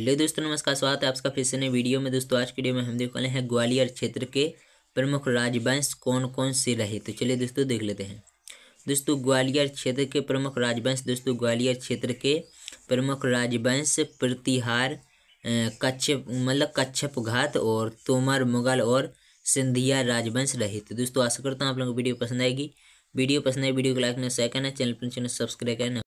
hello दोस्तों नमस्कार स्वागत है आपका फिर से नए वीडियो में दोस्तों आज की वीडियो में हम देख वाले हैं ग्वालियर क्षेत्र के प्रमुख राजवंश कौन कौन से रहे तो चलिए दोस्तों देख लेते हैं दोस्तों ग्वालियर क्षेत्र के प्रमुख राजवंश दोस्तों ग्वालियर क्षेत्र के प्रमुख राजवंश प्रतिहार कच्छप मतलब कच्छप घात और तोमर मुगल और सिंधिया राजवंश रहे तो दोस्तों आशा करता हूँ आप लोगों को वीडियो पसंद आएगी वीडियो पसंद आए वीडियो को लाइक करना शेयर करना चैनल पर तो चैनल सब्सक्राइब करना